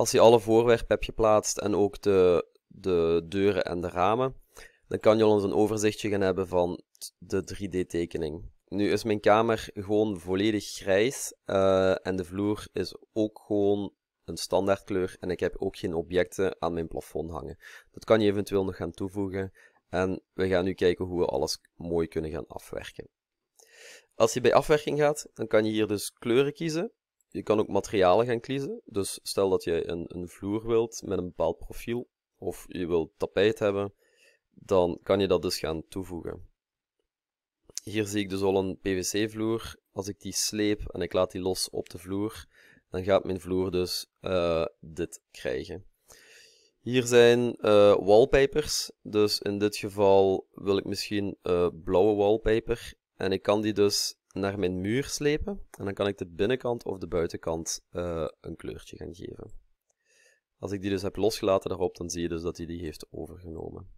Als je alle voorwerpen hebt geplaatst en ook de, deuren en de ramen, dan kan je al eens een overzichtje gaan hebben van de 3D-tekening. Nu is mijn kamer gewoon volledig grijs eh, en de vloer is ook gewoon een standaardkleur en ik heb ook geen objecten aan mijn plafond hangen. Dat kan je eventueel nog gaan toevoegen en we gaan nu kijken hoe we alles mooi kunnen gaan afwerken. Als je bij afwerking gaat, dan kan je hier dus kleuren kiezen je kan ook materialen gaan kiezen. Dus stel dat je een, een vloer wilt met een bepaald profiel, of je wilt tapijt hebben, dan kan je dat dus gaan toevoegen. Hier zie ik dus al een PVC-vloer. Als ik die sleep en ik laat die los op de vloer, dan gaat mijn vloer dus eh, dit krijgen. Hier zijn uh, wallpapers. Dus in dit geval wil ik misschien eh, blauwe wallpaper. En ik kan die dus naar mijn muur slepen. En dan kan ik de binnenkant of de buitenkant eh, een kleurtje gaan geven. Als ik die dus heb losgelaten daarop, dan zie je dus dat hij die, die heeft overgenomen.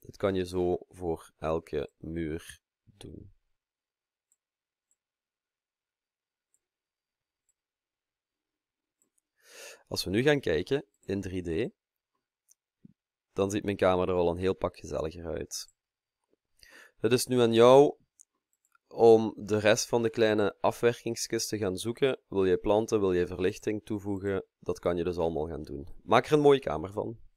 Dit kan je zo voor elke muur doen. Als we nu gaan kijken in 3D, dan ziet mijn kamer er al een heel pak gezelliger uit. Het is nu aan jou om de rest van de kleine afwerkingskist te gaan zoeken, wil je planten, wil je verlichting toevoegen, dat kan je dus allemaal gaan doen. Maak er een mooie kamer van.